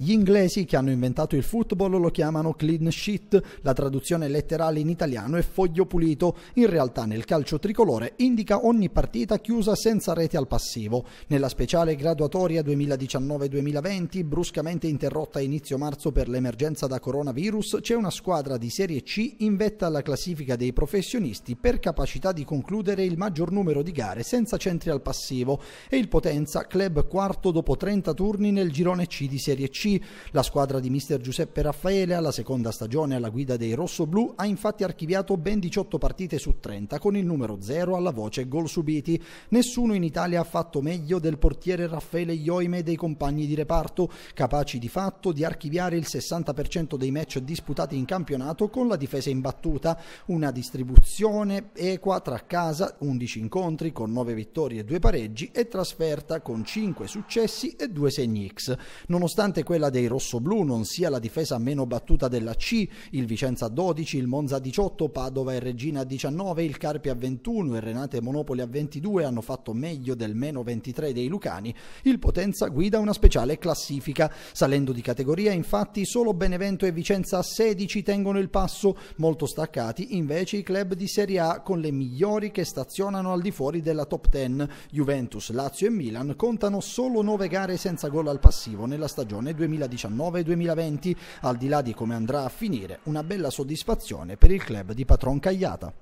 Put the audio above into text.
Gli inglesi che hanno inventato il football lo chiamano clean sheet, la traduzione letterale in italiano è foglio pulito, in realtà nel calcio tricolore indica ogni partita chiusa senza rete al passivo. Nella speciale graduatoria 2019-2020, bruscamente interrotta a inizio marzo per l'emergenza da coronavirus, c'è una squadra di Serie C in vetta alla classifica dei professionisti per capacità di concludere il maggior numero di gare senza centri al passivo e il Potenza, club quarto dopo 30 turni nel girone C di Serie C c. La squadra di mister Giuseppe Raffaele alla seconda stagione alla guida dei rossoblù ha infatti archiviato ben 18 partite su 30 con il numero 0 alla voce gol subiti. Nessuno in Italia ha fatto meglio del portiere Raffaele Ioime e dei compagni di reparto, capaci di fatto di archiviare il 60% dei match disputati in campionato con la difesa imbattuta, una distribuzione equa tra casa, 11 incontri con 9 vittorie e 2 pareggi e trasferta con 5 successi e 2 segni X. Nonostante quello quella dei rossoblù non sia la difesa meno battuta della C, il Vicenza 12, il Monza 18, Padova e Regina 19, il Carpi a 21 e Renate Monopoli a 22 hanno fatto meglio del meno 23 dei Lucani, il Potenza guida una speciale classifica. Salendo di categoria, infatti, solo Benevento e Vicenza a 16 tengono il passo, molto staccati invece i club di Serie A con le migliori che stazionano al di fuori della top 10. Juventus, Lazio e Milan contano solo 9 gare senza gol al passivo nella stagione 2019-2020, al di là di come andrà a finire, una bella soddisfazione per il club di Patron Cagliata.